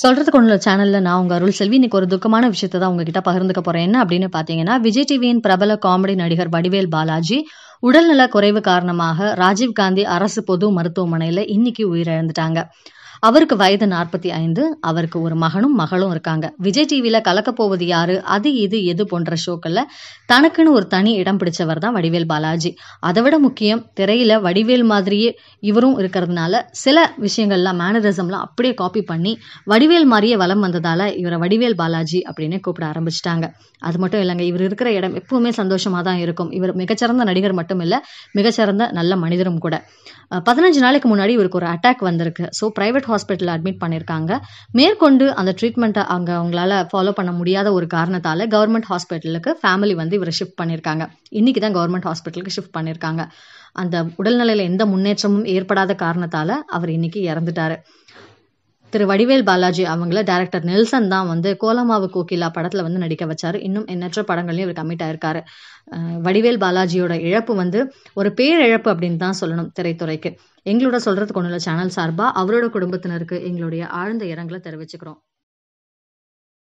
சொல்றதுக்கு ஒன்றும் சேனல்ல நான் உங்க அருள் செல்வி இன்னைக்கு ஒரு துக்கமான விஷயத்தை தான் உங்ககிட்ட பகிர்ந்துக்க போறேன் என்ன அப்படின்னு பாத்தீங்கன்னா விஜய் டிவியின் பிரபல காமெடி நடிகர் வடிவேல் பாலாஜி உடல்நல குறைவு காரணமாக ராஜீவ்காந்தி அரசு பொது மருத்துவமனையில இன்னைக்கு உயிரிழந்துட்டாங்க அவருக்கு வயது நாற்பத்தி ஐந்து அவருக்கு ஒரு மகனும் மகளும் இருக்காங்க விஜய் டிவியில் கலக்க போவது யாரு அது இது எது போன்ற ஷோக்களில் தனக்குன்னு ஒரு தனி இடம் பிடிச்சவர் தான் வடிவேல் பாலாஜி அதை விட முக்கியம் திரையில் வடிவேல் மாதிரியே இவரும் இருக்கிறதுனால சில விஷயங்கள்லாம் மேனரிசம்லாம் அப்படியே காப்பி பண்ணி வடிவேல் மாதிரியே வளம் வந்ததால் இவரை வடிவேல் பாலாஜி அப்படின்னு கூப்பிட ஆரம்பிச்சிட்டாங்க அது மட்டும் இல்லைங்க இவர் இருக்கிற இடம் எப்பவுமே சந்தோஷமாக தான் இருக்கும் இவர் மிகச்சிறந்த நடிகர் மட்டும் இல்லை மிகச்சிறந்த நல்ல மனிதரும் கூட பதினஞ்சு நாளைக்கு முன்னாடி இவருக்கு ஒரு அட்டாக் வந்திருக்கு ஸோ பிரைவேட் ப்ரைவேட் ஹாஸ்பிட்டலில் அட்மிட் பண்ணியிருக்காங்க மேற்கொண்டு அந்த ட்ரீட்மெண்ட்டை அங்கே அவங்களால ஃபாலோ பண்ண முடியாத ஒரு காரணத்தால் கவர்மெண்ட் ஹாஸ்பிட்டலுக்கு ஃபேமிலி வந்து இவரை ஷிஃப்ட் பண்ணியிருக்காங்க இன்றைக்கி தான் கவர்மெண்ட் ஹாஸ்பிட்டலுக்கு ஷிஃப்ட் பண்ணியிருக்காங்க அந்த உடல்நிலையில் எந்த முன்னேற்றமும் ஏற்படாத காரணத்தால் அவர் இன்றைக்கி இறந்துட்டாரு திரு வடிவேல் பாலாஜி அவங்கள டேரக்டர் நெல்சன் தான் வந்து கோலமாவு கோகிலா படத்துல வந்து நடிக்க வச்சார் இன்னும் எண்ணற்ற படங்களையும் இவர் கமிட் ஆயிருக்காரு வடிவேல் பாலாஜியோட இழப்பு வந்து ஒரு பேரிழப்பு அப்படின்னு தான் சொல்லணும் திரைத்துறைக்கு எங்களோட சொல்றதுக்கு ஒன்றும் சேனல் சார்பா அவரோட குடும்பத்தினருக்கு எங்களுடைய ஆழ்ந்த இரங்கலை தெரிவிச்சுக்கிறோம்